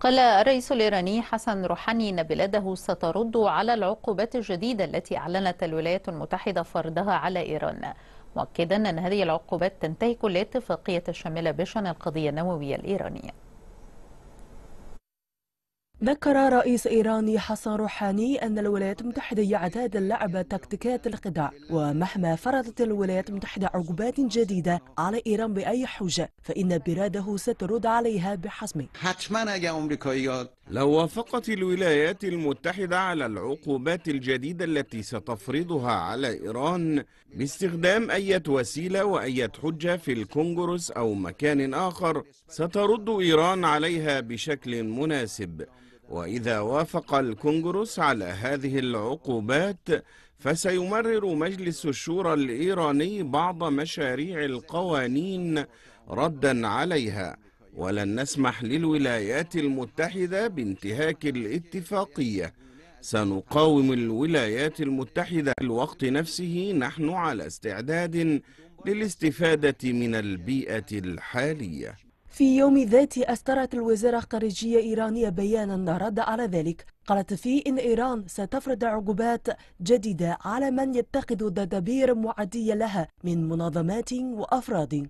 قال الرئيس الإيراني حسن روحاني أن بلاده سترد على العقوبات الجديدة التي أعلنت الولايات المتحدة فرضها على إيران مؤكدا أن هذه العقوبات تنتهك الاتفاقية الشاملة بشأن القضية النووية الإيرانية ذكر رئيس إيراني حسن روحاني أن الولايات المتحدة يعتاد اللعب تكتيكات الخداع ومهما فرضت الولايات المتحدة عقوبات جديدة على إيران بأي حجة فإن براده سترد عليها بحسم لو وافقت الولايات المتحدة على العقوبات الجديدة التي ستفرضها على إيران باستخدام أي وسيلة وأي حجة في الكونغرس أو مكان آخر سترد إيران عليها بشكل مناسب وإذا وافق الكونغرس على هذه العقوبات فسيمرر مجلس الشورى الإيراني بعض مشاريع القوانين ردا عليها ولن نسمح للولايات المتحدة بانتهاك الاتفاقية سنقاوم الولايات المتحدة الوقت نفسه نحن على استعداد للاستفادة من البيئة الحالية في يوم ذاته أصدرت الوزارة الخارجية الإيرانية بيانا رد على ذلك قالت فيه إن إيران ستفرض عقوبات جديدة على من يتخذ تدابير معدية لها من منظمات وأفراد